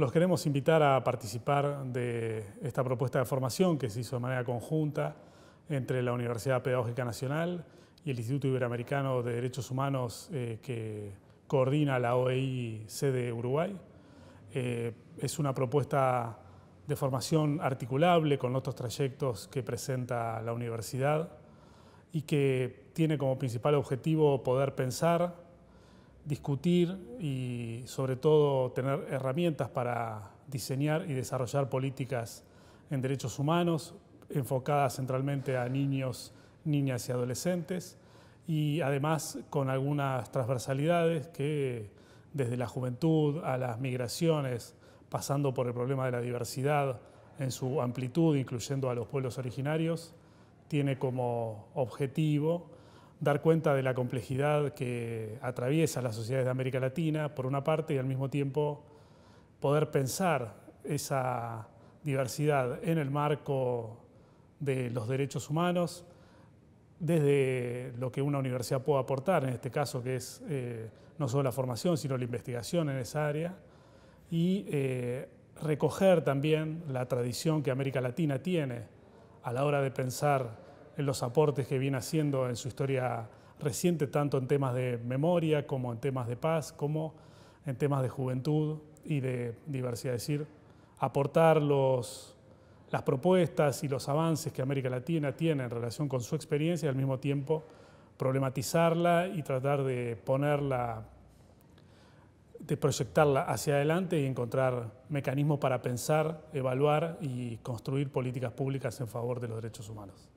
los queremos invitar a participar de esta propuesta de formación que se hizo de manera conjunta entre la Universidad Pedagógica Nacional y el Instituto Iberoamericano de Derechos Humanos eh, que coordina la OEI sede Uruguay. Eh, es una propuesta de formación articulable con otros trayectos que presenta la universidad y que tiene como principal objetivo poder pensar, discutir y sobre todo tener herramientas para diseñar y desarrollar políticas en derechos humanos enfocadas centralmente a niños, niñas y adolescentes y además con algunas transversalidades que desde la juventud a las migraciones, pasando por el problema de la diversidad en su amplitud, incluyendo a los pueblos originarios, tiene como objetivo dar cuenta de la complejidad que atraviesa las sociedades de América Latina, por una parte, y al mismo tiempo poder pensar esa diversidad en el marco de los derechos humanos, desde lo que una universidad puede aportar, en este caso que es eh, no solo la formación, sino la investigación en esa área, y eh, recoger también la tradición que América Latina tiene a la hora de pensar en los aportes que viene haciendo en su historia reciente, tanto en temas de memoria como en temas de paz, como en temas de juventud y de diversidad. Es decir, aportar las propuestas y los avances que América Latina tiene en relación con su experiencia y al mismo tiempo problematizarla y tratar de ponerla, de proyectarla hacia adelante y encontrar mecanismos para pensar, evaluar y construir políticas públicas en favor de los derechos humanos.